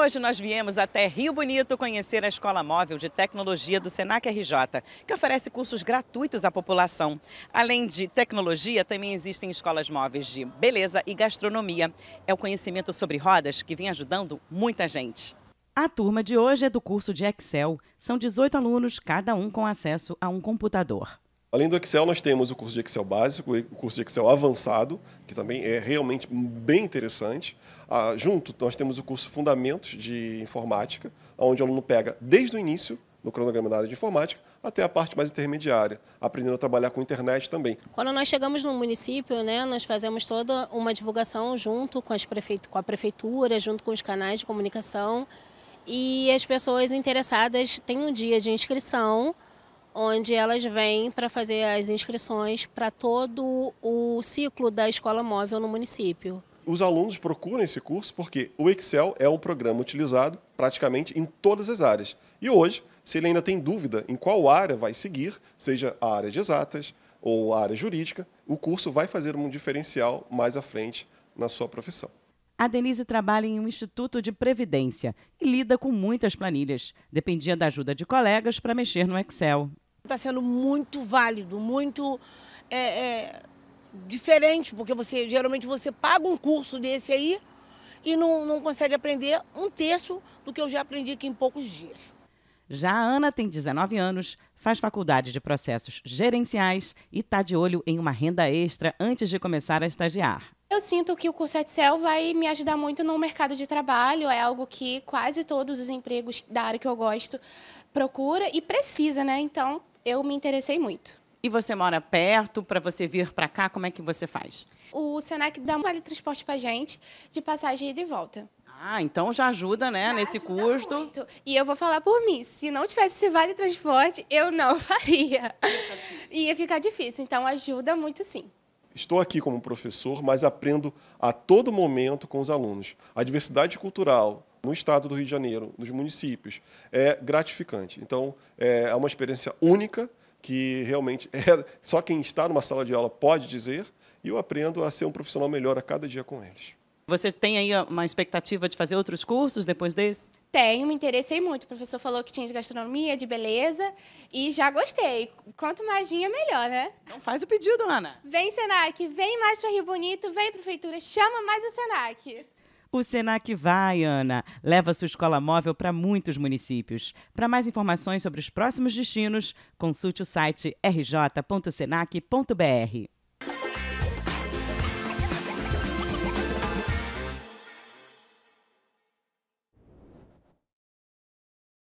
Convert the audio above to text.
Hoje nós viemos até Rio Bonito conhecer a Escola Móvel de Tecnologia do Senac RJ, que oferece cursos gratuitos à população. Além de tecnologia, também existem escolas móveis de beleza e gastronomia. É o conhecimento sobre rodas que vem ajudando muita gente. A turma de hoje é do curso de Excel. São 18 alunos, cada um com acesso a um computador. Além do Excel, nós temos o curso de Excel básico e o curso de Excel avançado, que também é realmente bem interessante. Ah, junto, nós temos o curso Fundamentos de Informática, onde o aluno pega desde o início no cronograma da área de informática até a parte mais intermediária, aprendendo a trabalhar com internet também. Quando nós chegamos no município, né, nós fazemos toda uma divulgação junto com, as com a prefeitura, junto com os canais de comunicação e as pessoas interessadas têm um dia de inscrição onde elas vêm para fazer as inscrições para todo o ciclo da escola móvel no município. Os alunos procuram esse curso porque o Excel é um programa utilizado praticamente em todas as áreas. E hoje, se ele ainda tem dúvida em qual área vai seguir, seja a área de exatas ou a área jurídica, o curso vai fazer um diferencial mais à frente na sua profissão. A Denise trabalha em um instituto de previdência e lida com muitas planilhas. Dependia da ajuda de colegas para mexer no Excel está sendo muito válido, muito é, é, diferente, porque você geralmente você paga um curso desse aí e não, não consegue aprender um terço do que eu já aprendi aqui em poucos dias. Já a Ana tem 19 anos, faz faculdade de processos gerenciais e está de olho em uma renda extra antes de começar a estagiar. Eu sinto que o curso Excel vai me ajudar muito no mercado de trabalho, é algo que quase todos os empregos da área que eu gosto procura e precisa, né? Então, eu me interessei muito. E você mora perto? Para você vir para cá, como é que você faz? O Senac dá um vale transporte para gente de passagem ida e volta. Ah, então já ajuda, né, já nesse ajuda custo. Muito. E eu vou falar por mim, se não tivesse esse vale transporte, eu não faria. Ia ficar difícil, então ajuda muito sim. Estou aqui como professor, mas aprendo a todo momento com os alunos. A diversidade cultural, no estado do Rio de Janeiro, nos municípios, é gratificante. Então, é, é uma experiência única que realmente é, só quem está numa sala de aula pode dizer, e eu aprendo a ser um profissional melhor a cada dia com eles. Você tem aí uma expectativa de fazer outros cursos depois desse? Tenho, me interessei muito. O professor falou que tinha de gastronomia, de beleza, e já gostei. Quanto mais vinha, melhor, né? Não faz o pedido, Ana. Vem, Senac, vem mais para Rio Bonito, vem, Prefeitura, chama mais a Senac. O Senac vai, Ana. Leva sua escola móvel para muitos municípios. Para mais informações sobre os próximos destinos, consulte o site rj.senac.br.